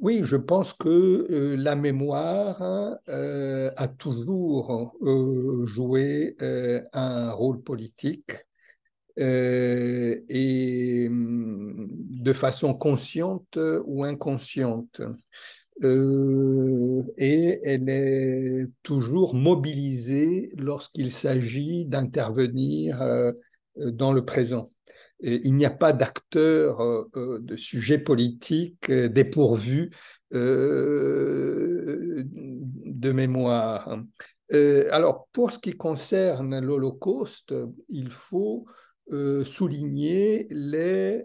oui, je pense que euh, la mémoire euh, a toujours euh, joué un rôle politique et mm, de façon consciente ou inconsciente. et elle est toujours mobilisée lorsqu'il s'agit d'intervenir dans le présent. Euh, il n'y a pas d'acteur euh, euh, de sujet politique dépourvu de mémoire. alors, pour ce qui concerne l'Holocauste, il faut souligner les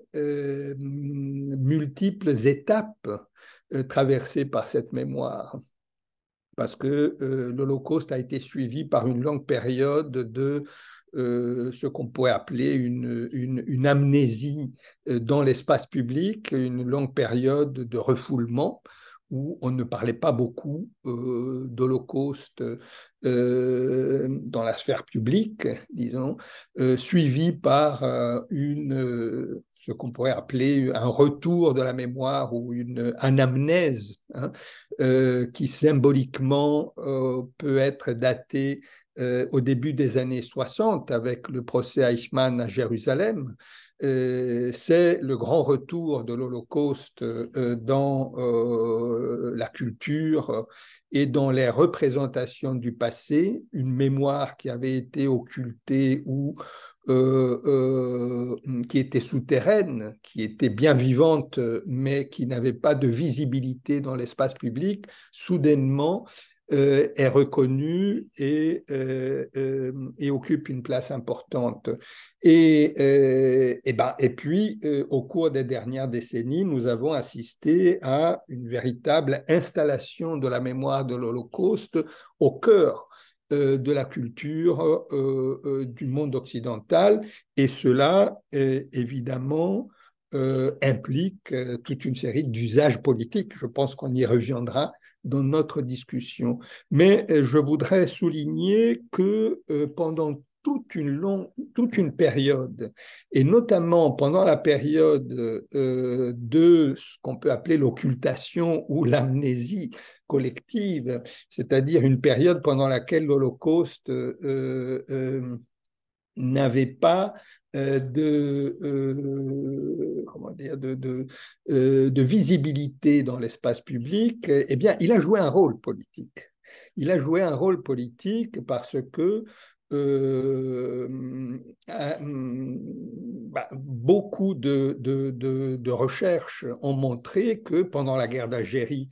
multiples étapes traversées par cette mémoire parce que l'Holocauste a été suivi par une longue période de euh, ce qu'on pourrait appeler une, une, amnésie euh, dans l'espace public, une longue période de refoulement où on ne parlait pas beaucoup euh, d'Holocauste dans la sphère publique, disons, suivi par une, ce qu'on pourrait appeler un retour de la mémoire ou une anamnèse, hein, qui symboliquement peut être datée euh, au début des années 60 avec le procès Eichmann à Jérusalem, euh, c'est le grand retour de l'Holocauste euh, dans la culture et dans les représentations du passé, une mémoire qui avait été occultée ou qui était souterraine, qui était bien vivante, mais qui n'avait pas de visibilité dans l'espace public, soudainement euh, est reconnue et, euh, euh, et, occupe une place importante. Et, et, ben, et puis, au cours des dernières décennies, nous avons assisté à une véritable installation de la mémoire de l'Holocauste au cœur de la culture du monde occidental. Et cela, évidemment, implique toute une série d'usages politiques. Je pense qu'on y reviendra dans notre discussion. Mais euh, je voudrais souligner que euh, pendant toute une, longue, toute une période, et notamment pendant la période euh, de ce qu'on peut appeler l'occultation ou l'amnésie collective, c'est-à-dire une période pendant laquelle l'Holocauste n'avait pas euh, de, euh, comment dire, euh, de, visibilité dans l'espace public, eh bien, il a joué un rôle politique. Il a joué un rôle politique parce que bah, beaucoup de, recherches ont montré que pendant la guerre d'Algérie,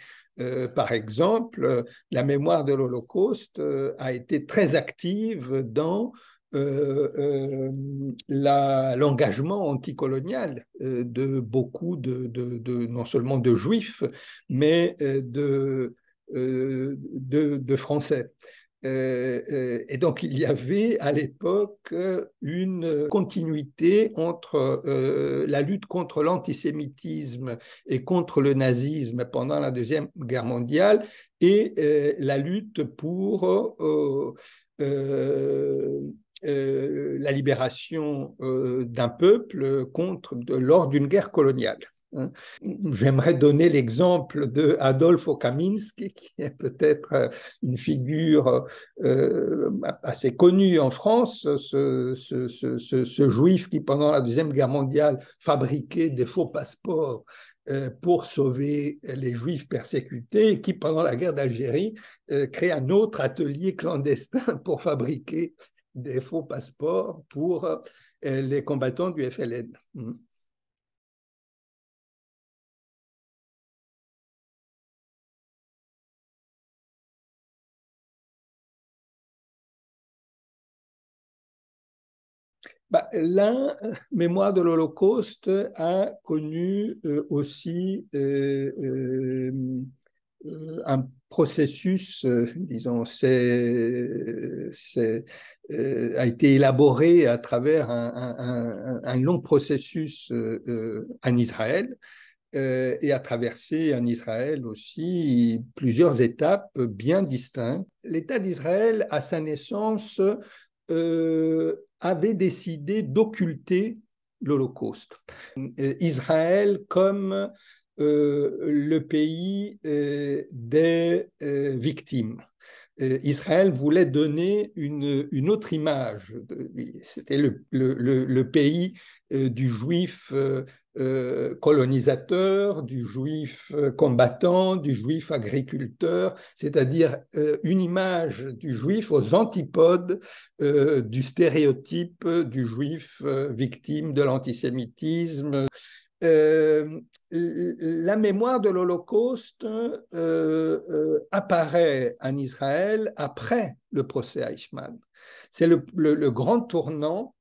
par exemple, la mémoire de l'Holocauste a été très active dans euh, euh, l'engagement anticolonial euh, de beaucoup de, non seulement de juifs, mais de, de Français et donc il y avait à l'époque une continuité entre la lutte contre l'antisémitisme et contre le nazisme pendant la Deuxième Guerre mondiale et la lutte pour euh, euh, la libération euh, d'un peuple contre, lors d'une guerre coloniale. Hein. J'aimerais donner l'exemple de Adolfo Kaminski, qui est peut-être euh, une figure assez connue en France, ce, juif qui, pendant la Deuxième Guerre mondiale, fabriquait des faux passeports pour sauver les juifs persécutés, et qui, pendant la guerre d'Algérie, crée un autre atelier clandestin pour fabriquer des faux passeports pour euh, les combattants du FLN. Hmm. Bah, euh, Mémoire de l'Holocauste, a connu euh, aussi euh, un processus, euh, disons, euh, a été élaboré à travers un, long processus en Israël et a traversé en Israël aussi plusieurs étapes bien distinctes. L'État d'Israël, à sa naissance, avait décidé d'occulter l'Holocauste. Israël comme euh, le pays euh, des euh, victimes. Israël voulait donner une, autre image. C'était le, pays du juif colonisateur, du juif combattant, du juif agriculteur, c'est-à-dire une image du juif aux antipodes du stéréotype du juif victime de l'antisémitisme euh, la mémoire de l'Holocauste euh, euh, apparaît en Israël après le procès Eichmann. C'est le, grand tournant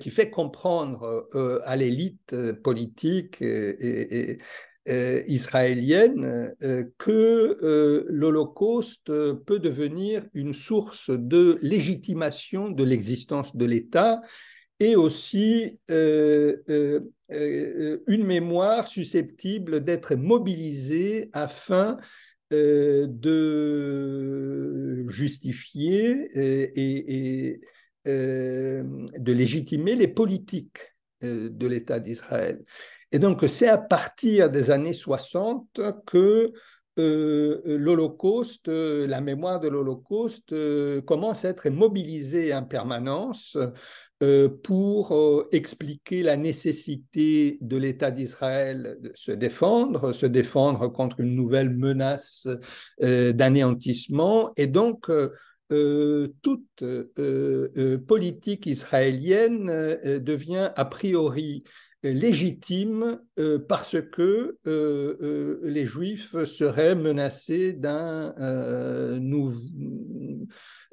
qui fait comprendre à l'élite politique et, israélienne que l'Holocauste peut devenir une source de légitimation de l'existence de l'État et aussi euh, euh, euh, une mémoire susceptible d'être mobilisée afin de justifier et, de légitimer les politiques de l'État d'Israël. Et donc, c'est à partir des années 60 que l'Holocauste, la mémoire de l'Holocauste commence à être mobilisée en permanence euh, pour euh, expliquer la nécessité de l'État d'Israël de se défendre, se défendre contre une nouvelle menace euh, d'anéantissement. Et donc, toute politique israélienne devient a priori légitime parce que les Juifs seraient menacés d'un nouveau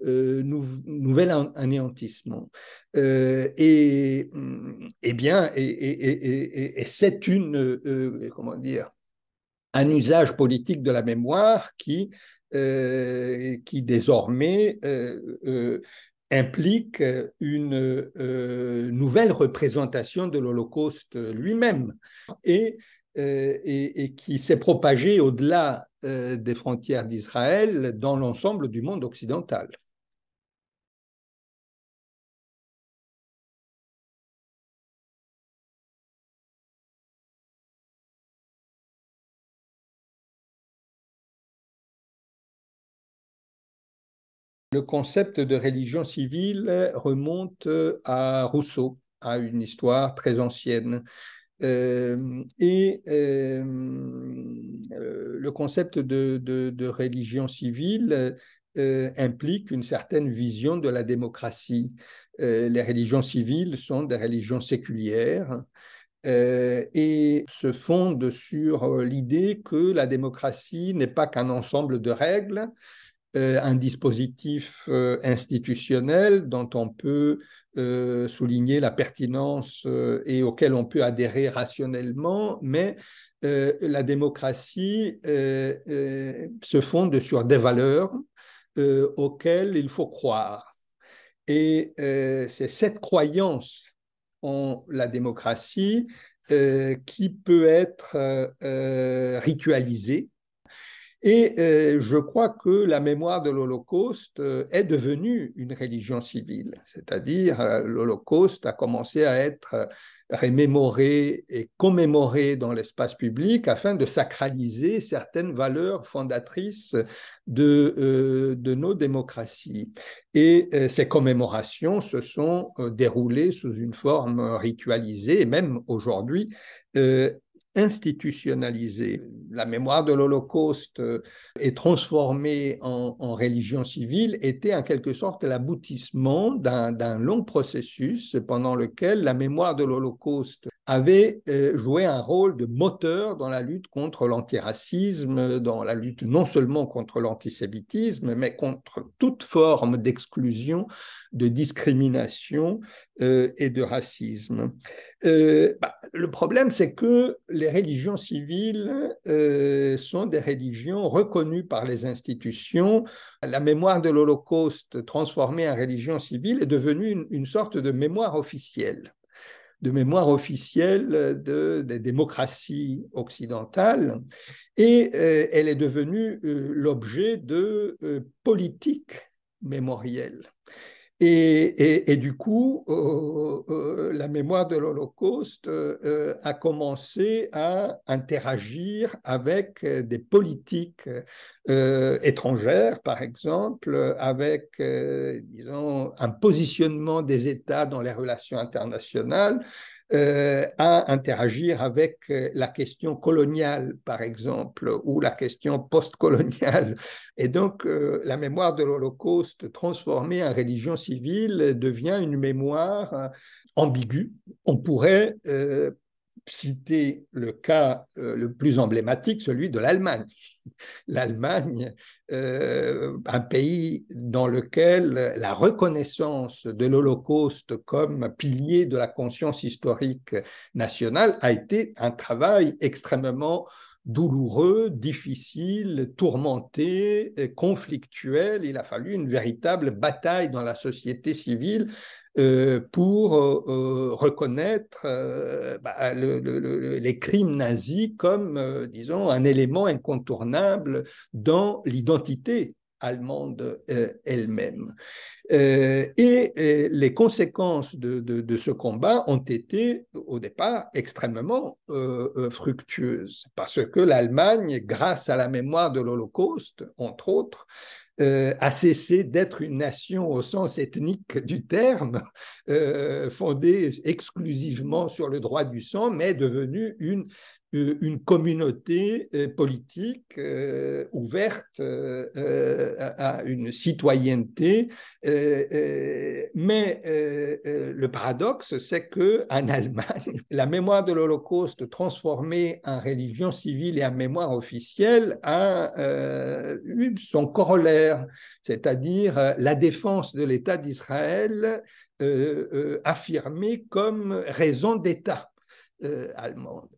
nouvel anéantissement. et, bien, et, c'est une, euh, comment dire, un usage politique de la mémoire qui, euh, qui désormais euh, implique une nouvelle représentation de l'Holocauste lui-même et, et, qui s'est propagée au-delà des frontières d'Israël dans l'ensemble du monde occidental. Le concept de religion civile remonte euh, à Rousseau, à une histoire très ancienne. Euh, et euh, le concept de, religion civile implique une certaine vision de la démocratie. les religions civiles sont des religions séculières. et se fondent sur l'idée que la démocratie n'est pas qu'un ensemble de règles, euh, un dispositif euh, institutionnel dont on peut euh, souligner la pertinence et auquel on peut adhérer rationnellement, mais la démocratie se fonde sur des valeurs auxquelles il faut croire. Et c'est cette croyance en la démocratie qui peut être ritualisée et euh, je crois que la mémoire de l'Holocauste euh, est devenue une religion civile, c'est-à-dire euh, l'Holocauste a commencé à être rémémoré et commémoré dans l'espace public afin de sacraliser certaines valeurs fondatrices de, de nos démocraties. Et ces commémorations se sont déroulées sous une forme ritualisée même aujourd'hui institutionnalisée. La mémoire de l'Holocauste et euh, transformée en, religion civile était en quelque sorte l'aboutissement d'un long processus pendant lequel la mémoire de l'Holocauste avait euh, joué un rôle de moteur dans la lutte contre l'antiracisme, dans la lutte non seulement contre l'antisémitisme, mais contre toute forme d'exclusion, de discrimination euh, et de racisme. Euh, bah, le problème, c'est que les religions civiles euh, sont des religions reconnues par les institutions. La mémoire de l'Holocauste transformée en religion civile est devenue une, sorte de mémoire officielle de mémoire officielle de, des démocraties occidentales, et euh, elle est devenue l'objet de politiques mémorielles. Et, du coup, euh, euh, la mémoire de l'Holocauste euh, a commencé à interagir avec des politiques étrangères, par exemple, avec, disons, un positionnement des États dans les relations internationales euh, à interagir avec euh, la question coloniale, par exemple, ou la question postcoloniale. Et donc, euh, la mémoire de l'Holocauste transformée en religion civile devient une mémoire ambiguë. On pourrait citer le cas euh, le plus emblématique, celui de l'Allemagne. L'Allemagne, euh, un pays dans lequel la reconnaissance de l'Holocauste comme pilier de la conscience historique nationale a été un travail extrêmement douloureux, difficile, tourmenté, euh, conflictuel. Il a fallu une véritable bataille dans la société civile euh, pour euh, euh, reconnaître bah, les crimes nazis comme, disons, un élément incontournable dans l'identité allemande elle-même. et, les conséquences de, ce combat ont été au départ extrêmement fructueuses, parce que l'Allemagne, grâce à la mémoire de l'Holocauste, entre autres, euh, a cessé d'être une nation au sens ethnique du terme, euh, fondée exclusivement sur le droit du sang, mais devenue une euh, une communauté euh, politique euh, ouverte à, une citoyenneté. mais le paradoxe, c'est que en Allemagne, la mémoire de l'Holocauste transformée en religion civile et en mémoire officielle a eu son corollaire, c'est-à-dire la défense de l'État d'Israël affirmée comme raison d'État allemande.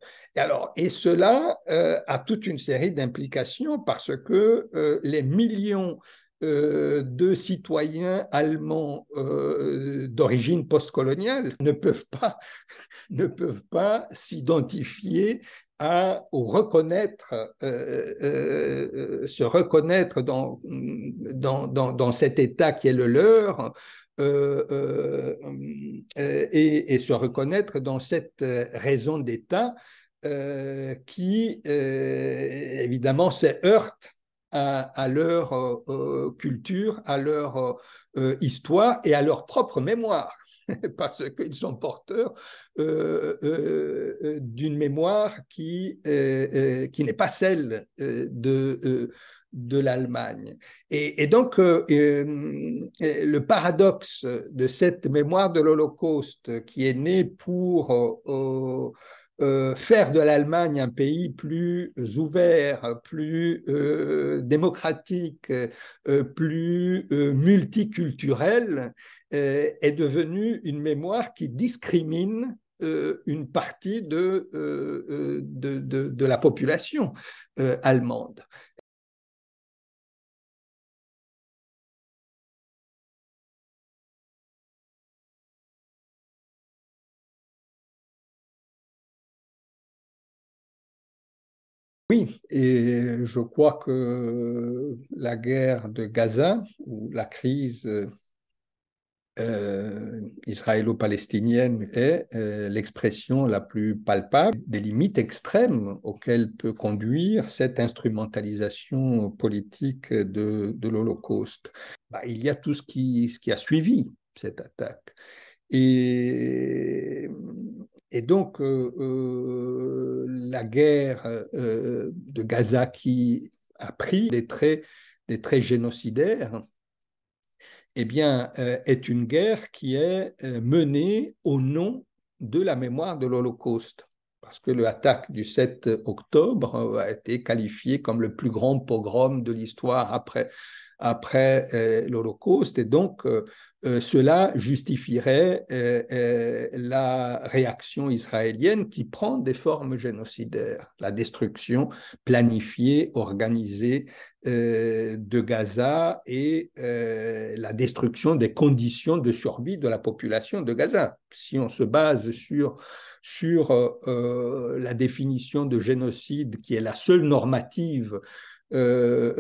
Et, cela euh, a toute une série d'implications parce que euh, les millions euh, de citoyens allemands d'origine postcoloniale ne peuvent pas s'identifier ou reconnaître se reconnaître dans cet état qui est le leur et, se reconnaître dans cette raison d'état euh, qui, euh, évidemment, se heurtent à, leur euh, culture, à leur histoire et à leur propre mémoire, parce qu'ils sont porteurs d'une mémoire qui, qui n'est pas celle de de l'Allemagne. Et, donc, le paradoxe de cette mémoire de l'Holocauste qui est née pour euh, faire de l'Allemagne un pays plus euh, ouvert, plus euh, démocratique, plus multiculturel, est devenue une mémoire qui discrimine une partie de la population allemande. Oui, et je crois que la guerre de Gaza ou la crise euh, euh, israélo-palestinienne est euh, l'expression la plus palpable des limites extrêmes auxquelles peut conduire cette instrumentalisation politique de, l'Holocauste. Bah, il y a tout ce qui, ce qui a suivi cette attaque. Et et donc, euh, euh, la guerre euh, de Gaza qui a pris des traits, des traits génocidaires, eh bien, est une guerre qui est menée au nom de la mémoire de l'Holocauste parce que l'attaque du 7 octobre a été qualifiée comme le plus grand pogrom de l'histoire après, après l'Holocauste. Et donc, euh, cela justifierait euh, euh, la réaction israélienne qui prend des formes génocidaires, la destruction planifiée, organisée de Gaza et la destruction des conditions de survie de la population de Gaza. Si on se base sur sur la définition de génocide, qui est la seule normative euh,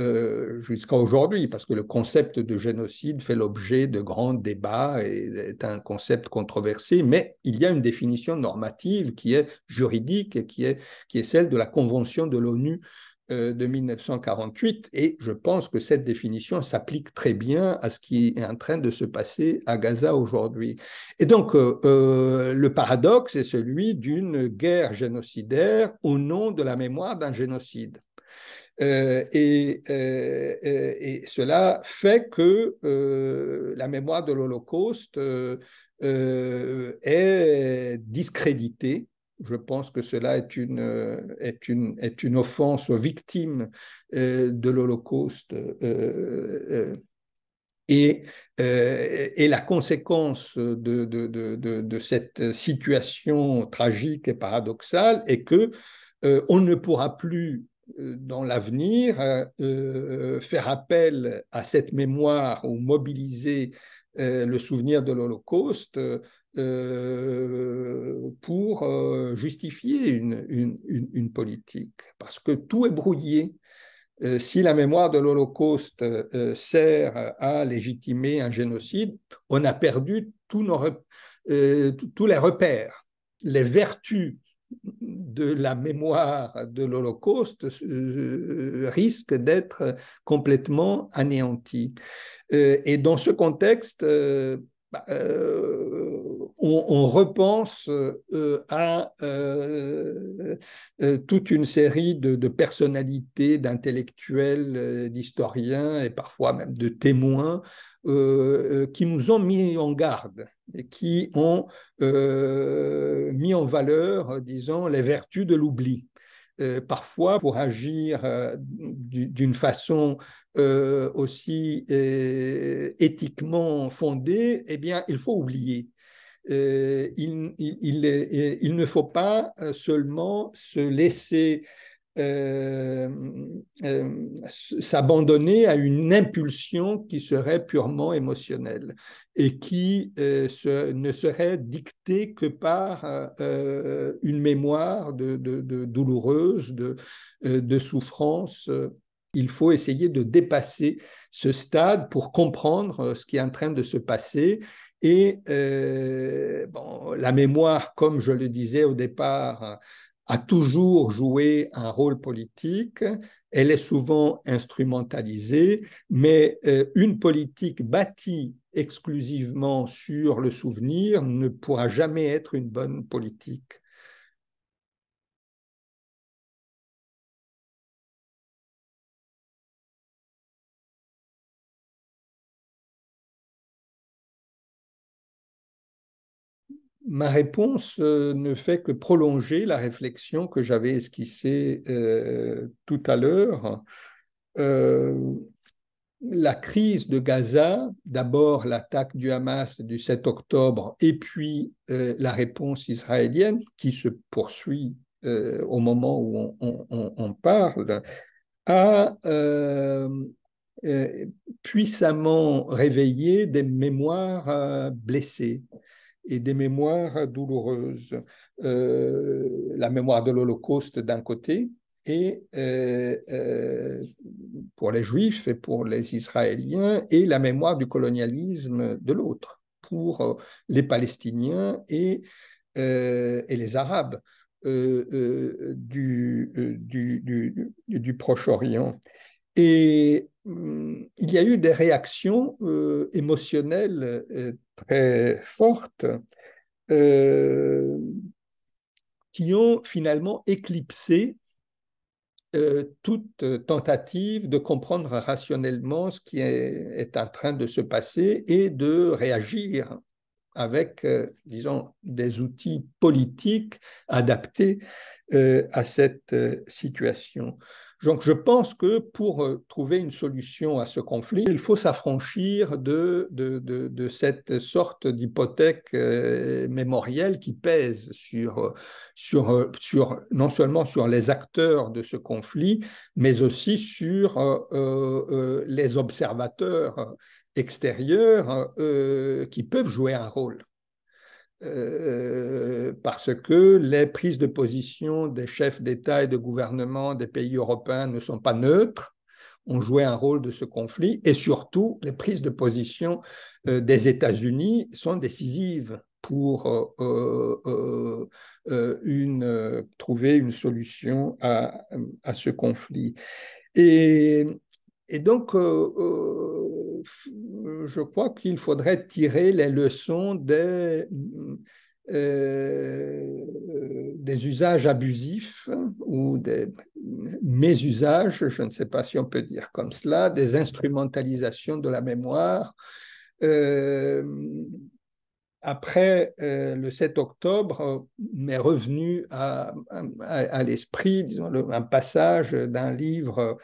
euh, jusqu'à aujourd'hui, parce que le concept de génocide fait l'objet de grands débats et est un concept controversé, mais il y a une définition normative qui est juridique et qui est, qui est celle de la Convention de l'ONU euh, de 1948 et je pense que cette définition s'applique très bien à ce qui est en train de se passer à Gaza aujourd'hui. Et donc le paradoxe est celui d'une guerre génocidaire au nom de la mémoire d'un génocide. Euh, euh, euh, et, cela fait que la mémoire de l'Holocauste est discréditée. Je pense que cela est une, est une, est une offense aux victimes de l'Holocauste. Et, et, la conséquence de, de, de, cette situation tragique et paradoxale est que on ne pourra plus euh, dans l'avenir, euh, euh, faire appel à cette mémoire ou mobiliser le souvenir de l'Holocauste pour justifier une, politique, parce que tout est brouillé. Si la mémoire de l'Holocauste sert à légitimer un génocide, on a perdu tous, nos, tous les repères. Les vertus de la mémoire de l'Holocauste euh, euh, risque d'être complètement anéanti. Euh, et dans ce contexte, bah, on, repense euh, euh, à euh, toute une série de, personnalités, d'intellectuels, d'historiens et parfois même de témoins qui nous ont mis en garde et qui ont mis en valeur, disons, les vertus de l'oubli. parfois pour agir d'une façon aussi éthiquement fondée, eh bien, il faut oublier. Euh, euh, il, ne faut pas euh, seulement se laisser s'abandonner à une impulsion qui serait purement émotionnelle et qui ne serait dictée que par une mémoire de, douloureuse, de, souffrance. Il faut essayer de dépasser ce stade pour comprendre ce qui est en train de se passer et euh, la mémoire, comme je le disais au départ, a toujours joué un rôle politique. Elle est souvent instrumentalisée, mais euh, une politique bâtie exclusivement sur le souvenir ne pourra jamais être une bonne politique. ma réponse euh, ne fait que prolonger la réflexion que j'avais esquissée euh, tout à l'heure. Euh, la crise de Gaza, d'abord l'attaque du Hamas du 7 octobre et puis la réponse israélienne qui se poursuit au moment où on, on parle, a puissamment réveillé des mémoires blessées et des mémoires douloureuses. Euh, la mémoire de l'Holocauste d'un côté et euh, euh, pour les Juifs et pour les Israéliens et la mémoire du colonialisme de l'autre pour les Palestiniens et, et les Arabes du, du Proche-Orient. Et mm, il y a eu des réactions euh, émotionnelles euh, très fortes euh, qui ont finalement éclipsé toute tentative de comprendre rationnellement ce qui est, est, en train de se passer et de réagir avec, disons, des outils politiques adaptés à cette situation. Donc je pense que pour euh, trouver une solution à ce conflit, il faut s'affranchir de, cette sorte d'hypothèque euh, mémorielle qui pèse euh, sur, non seulement sur les acteurs de ce conflit, mais aussi sur les observateurs extérieurs qui peuvent jouer un rôle. Euh, euh, parce que les prises de position des chefs d'État et de gouvernement des pays européens ne sont pas neutres, ont joué un rôle de ce conflit, et surtout les prises de position euh, des États-Unis sont décisives pour trouver une solution à, ce conflit. et donc, euh, je crois qu'il faudrait tirer les leçons des, euh, euh, des usages abusifs ou des mésusages, je ne sais pas si on peut dire comme cela, des instrumentalisations de la mémoire. après le 7 octobre, m'est revenu à, à, à l'esprit un passage d'un livre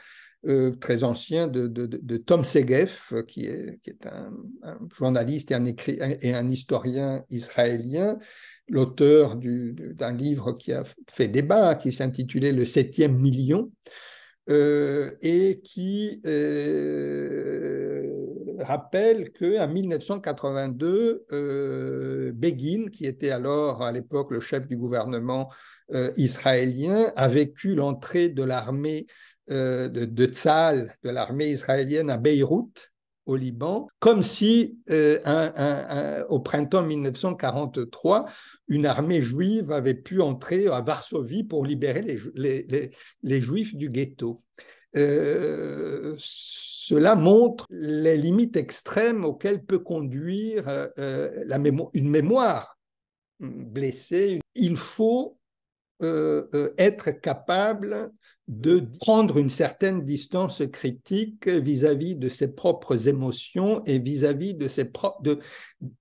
euh, très ancien de, Tom Segev, euh, qui est, qui est un, journaliste et un, et un historien israélien, l'auteur d'un livre qui a fait débat, qui s'intitulait Le septième million, euh, et qui rappelle qu'en 1982, Begin, qui était alors à l'époque le chef du gouvernement israélien, a vécu l'entrée de l'armée euh, de, Tzal, de l'armée israélienne à Beyrouth, au Liban, comme si euh, au printemps 1943, une armée juive avait pu entrer à Varsovie pour libérer les, les, juifs du ghetto. Euh, cela montre les limites extrêmes auxquelles peut conduire la une mémoire blessée. Il faut euh, euh, être capable de mm. prendre une certaine distance critique vis-à-vis de ses propres émotions et vis-à-vis de, ses de,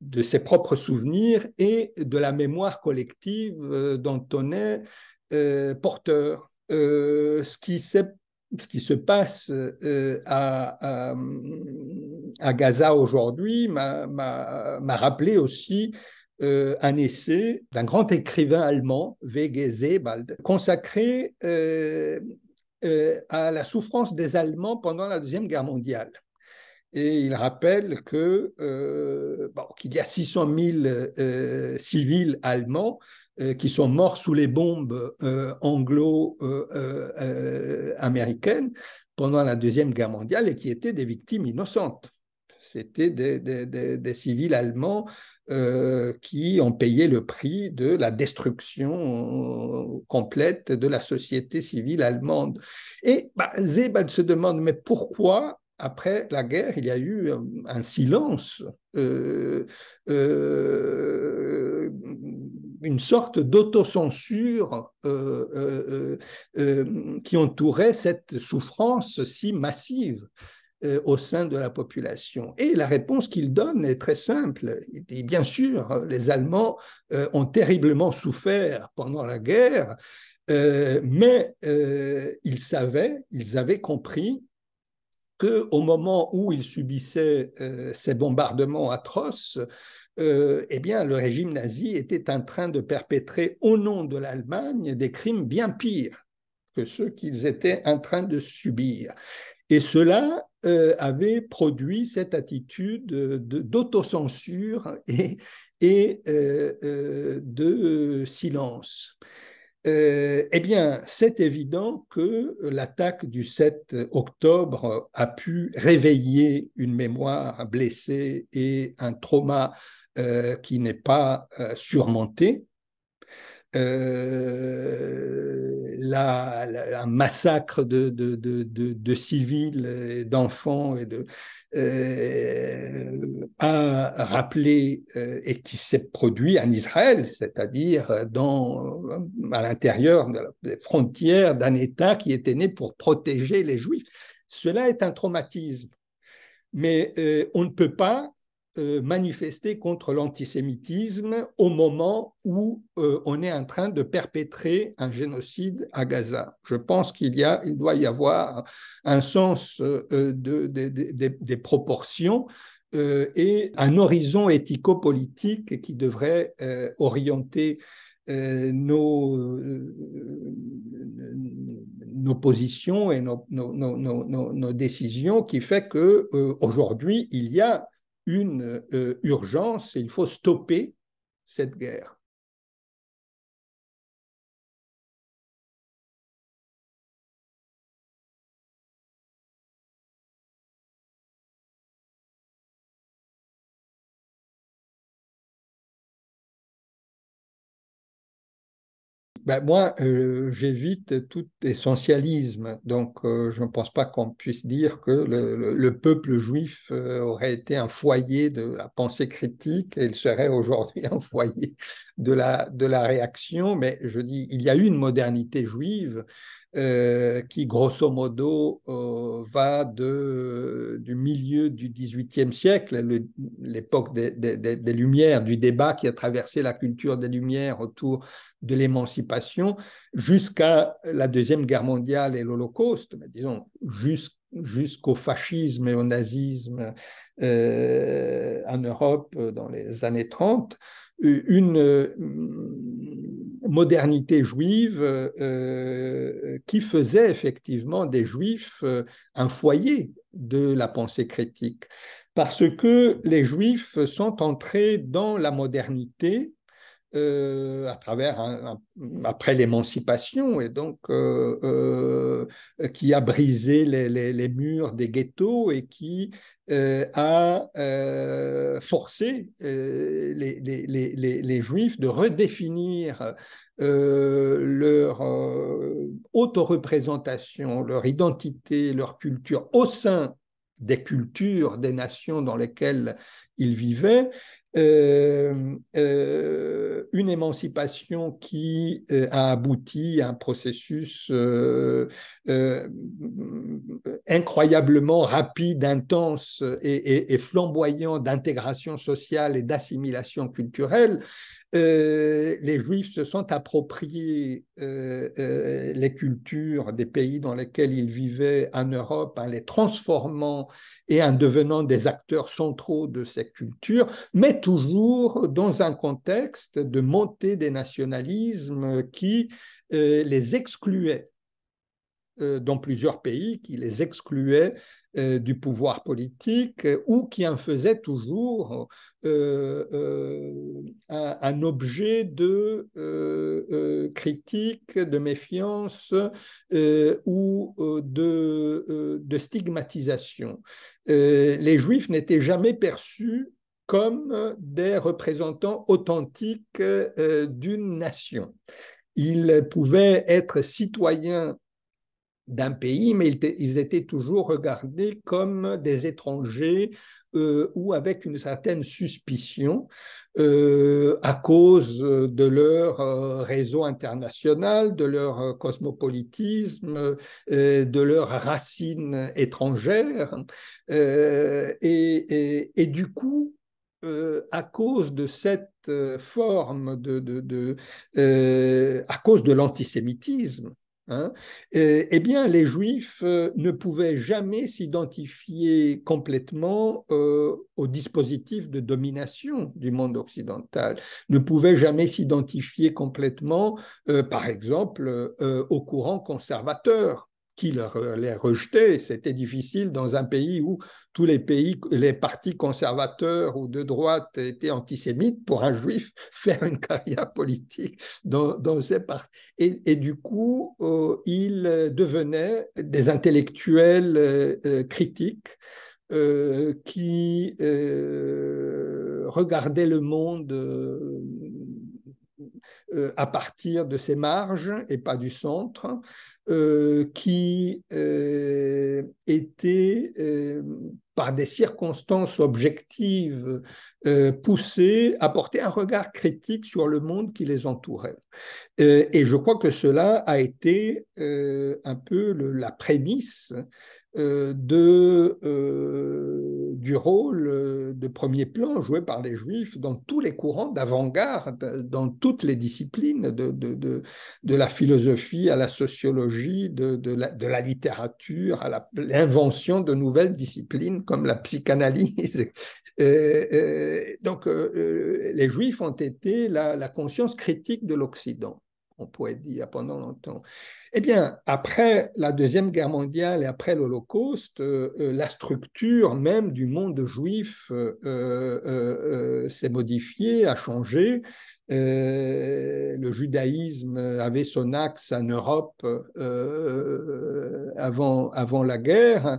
de, ses propres souvenirs et de la mémoire collective euh, dont on est porteur. ce, qui se, ce, qui se passe à, à, à, Gaza aujourd'hui m'a rappelé aussi euh, un essai d'un grand écrivain allemand, Wege Sebald, consacré euh, euh, à la souffrance des Allemands pendant la Deuxième Guerre mondiale. Et il rappelle que qu'il y a 600 000 civils allemands qui sont morts sous les bombes anglo-américaines pendant la Deuxième Guerre mondiale et qui étaient des victimes innocentes. C'était des, civils allemands euh, qui ont payé le prix de la destruction euh, complète de la société civile allemande. Et bah, se demande, mais pourquoi après la guerre, il y a eu euh, un silence, une sorte d'autocensure qui entourait cette souffrance si massive. Euh, au sein de la population. Et la réponse qu'il donne est très simple. bien sûr, les Allemands euh, ont terriblement souffert pendant la guerre, euh, mais ils savaient, ils avaient compris que au moment où ils subissaient ces bombardements atroces, eh bien, le régime nazi était en train de perpétrer au nom de l'Allemagne des crimes bien pires que ceux qu'ils étaient en train de subir. Et cela euh, avait produit cette attitude euh, d'autocensure et, euh, de silence. eh bien, c'est évident que l'attaque du 7 octobre a pu réveiller une mémoire blessée et un trauma qui n'est pas surmonté. Euh, la, un massacre de, civils, d'enfants, et de, euh, a rappelé euh, et qui s'est produit en Israël, c'est-à-dire dans, à l'intérieur des frontières d'un État qui était né pour protéger les Juifs. Cela est un traumatisme. Mais on ne peut pas euh, manifester contre l'antisémitisme au moment où euh, on est en train de perpétrer un génocide à Gaza. Je pense qu'il y a, il doit y avoir un sens euh, des proportions et un horizon éthico-politique qui devrait orienter nos, positions et nos, décisions qui fait que aujourd'hui il y a une euh, urgence et il faut stopper cette guerre. ben moi, euh, j'évite tout essentialisme. Donc, euh, je ne pense pas qu'on puisse dire que le, peuple juif euh, aurait été un foyer de la pensée critique et il serait aujourd'hui un foyer de la, de la réaction. Mais je dis, il y a eu une modernité juive euh, qui grosso modo euh, va de, du milieu du XVIIIe siècle, l'époque des, Lumières, du débat qui a traversé la culture des Lumières autour de l'émancipation, jusqu'à la Deuxième Guerre mondiale et l'Holocauste, mais disons jusqu'au fascisme et au nazisme euh, en Europe dans les années 30, une, modernité juive euh, euh, qui faisait effectivement des juifs euh, un foyer de la pensée critique, parce que les juifs sont entrés dans la modernité euh, à travers après l'émancipation et donc euh, euh, qui a brisé les, murs des ghettos et qui a forcé les, juifs de redéfinir leur auto-représentation, leur identité, leur culture au sein des cultures, des nations dans lesquelles ils vivaient, euh, euh, une émancipation qui euh, a abouti à un processus incroyablement rapide, intense et flamboyant d'intégration sociale et d'assimilation culturelle euh, les Juifs se sont appropriés euh, euh, les cultures des pays dans lesquels ils vivaient en Europe, en les transformant et en devenant des acteurs centraux de ces cultures, mais toujours dans un contexte de montée des nationalismes qui les excluaient. Euh, dans plusieurs pays qui les excluaient euh, du pouvoir politique euh, ou qui en faisaient toujours un, objet de critique, de méfiance ou de, de stigmatisation. les Juifs n'étaient jamais perçus comme des représentants authentiques d'une nation. Ils pouvaient être citoyens d'un pays, mais ils, étaient toujours regardés comme des étrangers euh, ou avec une certaine suspicion euh, à cause de leur euh, réseau international, de leur cosmopolitisme, de leurs racines étrangères. Et, du coup, à cause de cette forme de à cause de l'antisémitisme, Hein. Euh, eh, bien, les Juifs euh, ne pouvaient jamais s'identifier complètement euh, au dispositif de domination du monde occidental, ne pouvaient jamais s'identifier complètement, par exemple, au courant conservateur qui euh, les rejetait. C'était difficile dans un pays où tous les pays, les partis conservateurs ou de droite étaient antisémites pour un juif faire une carrière politique dans, ces partis. Et, du coup, euh, ils devenaient des intellectuels euh, critiques qui regardaient le monde à partir de ses marges et pas du centre, euh, qui euh, étaient, euh, par des circonstances objectives, poussées, à porter un regard critique sur le monde qui les entourait. et je crois que cela a été un peu la prémisse de du rôle euh, de premier plan joué par les juifs dans tous les courants d'avant-garde, dans toutes les disciplines, de, de, la philosophie à la sociologie, de, la, la, littérature, à l'invention de nouvelles disciplines comme la psychanalyse. Euh, euh, donc les juifs ont été la, la conscience critique de l'Occident, on pourrait dire, pendant longtemps. Eh bien, après la Deuxième Guerre mondiale et après l'Holocauste, euh, euh, la structure même du monde juif euh, s'est modifiée, a changé. le judaïsme avait son axe en Europe avant, avant la guerre.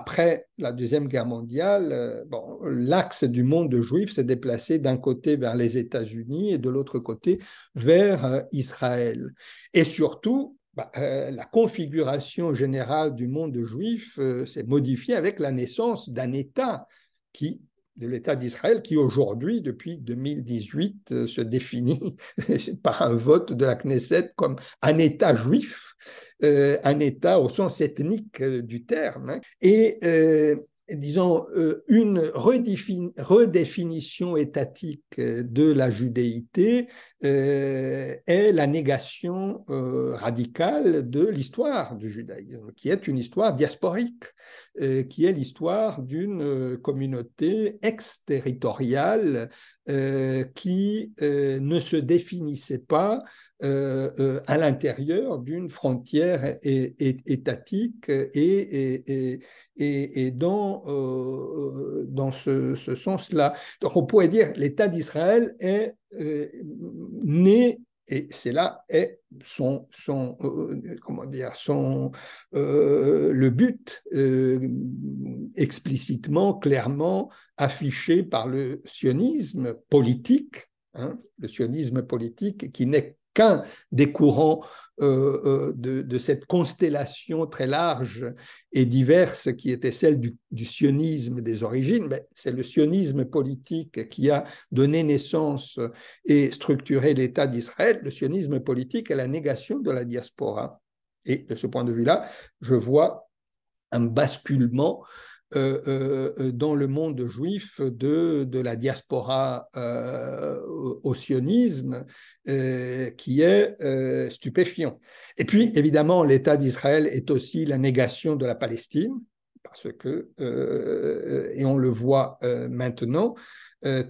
après la Deuxième Guerre mondiale, bon, l'axe du monde juif s'est déplacé d'un côté vers les États-Unis et de l'autre côté vers Israël. Et surtout, bah, euh, la configuration générale du monde juif euh, s'est modifiée avec la naissance d'un État qui de l'État d'Israël qui aujourd'hui, depuis 2018, euh, se définit par un vote de la Knesset comme un État juif, un État au sens ethnique du terme. Hein. Et disons, euh, une redéfinition étatique euh, de la judéité euh, est la négation radicale de l'histoire du judaïsme, qui est une histoire diasporique, qui est l'histoire d'une communauté exterritoriale euh, qui euh, ne se définissait pas euh, à l'intérieur d'une frontière et, étatique et, et dans, dans ce, sens-là. Donc on pourrait dire l'État d'Israël est né et c'est là est son, son euh, euh, comment dire son euh, le but explicitement clairement affiché par le sionisme politique hein, le sionisme politique qui n'est qu'un des courants euh, euh, de, cette constellation très large et diverse qui était celle du, sionisme des origines, mais c'est le sionisme politique qui a donné naissance et structuré l'État d'Israël. Le sionisme politique est la négation de la diaspora. Et de ce point de vue-là, je vois un basculement euh, euh, euh, dans le monde juif de, de la diaspora au sionisme qui est stupéfiant. Et puis, évidemment, l'État d'Israël est aussi la négation de la Palestine, parce que, et on le voit maintenant,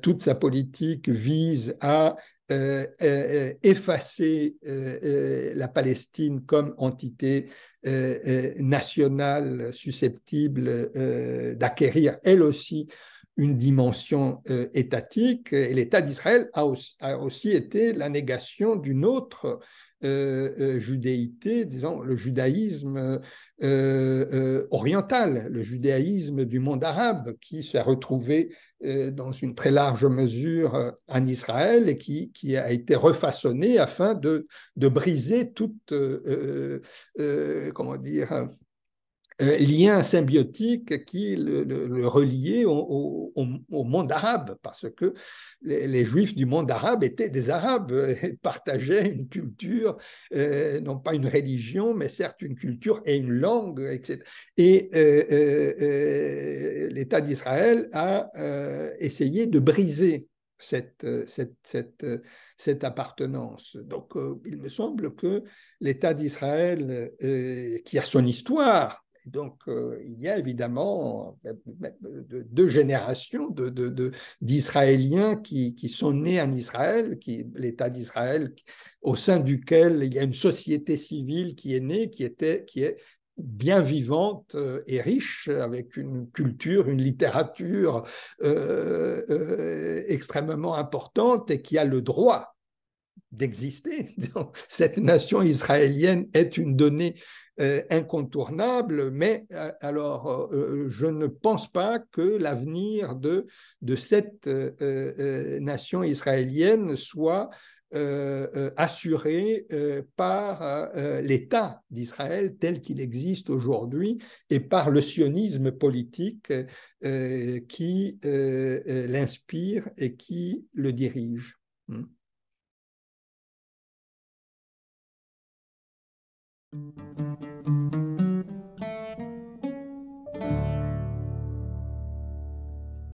toute sa politique vise à euh, euh, euh, effacer la Palestine comme entité nationale susceptible d'acquérir elle aussi une dimension étatique. Et l'État d'Israël a, aussi été la négation d'une autre euh, euh, judéité, disons, le judaïsme euh, oriental, le judaïsme du monde arabe qui s'est retrouvé dans une très large mesure en Israël et qui, a été refaçonné afin de, de briser toute, comment dire, euh, lien symbiotique qui le, reliait au, monde arabe, parce que les, juifs du monde arabe étaient des arabes, partageaient une culture, euh, non pas une religion, mais certes une culture et une langue, etc. Et euh, l'État d'Israël a essayé de briser cette, cette, cette, appartenance. Donc, il me semble que l'État d'Israël, qui a son histoire, donc, euh, il y a évidemment euh, euh, deux générations d'Israéliens qui, sont nés en Israël, l'État d'Israël, au sein duquel il y a une société civile qui est née, qui, était, qui est bien vivante et riche, avec une culture, une littérature extrêmement importante et qui a le droit d'exister. Cette nation israélienne est une donnée euh, incontournable, mais euh, alors euh, je ne pense pas que l'avenir de, de cette nation israélienne soit assuré par l'État d'Israël tel qu'il existe aujourd'hui et par le sionisme politique qui l'inspire et qui le dirige. Hmm.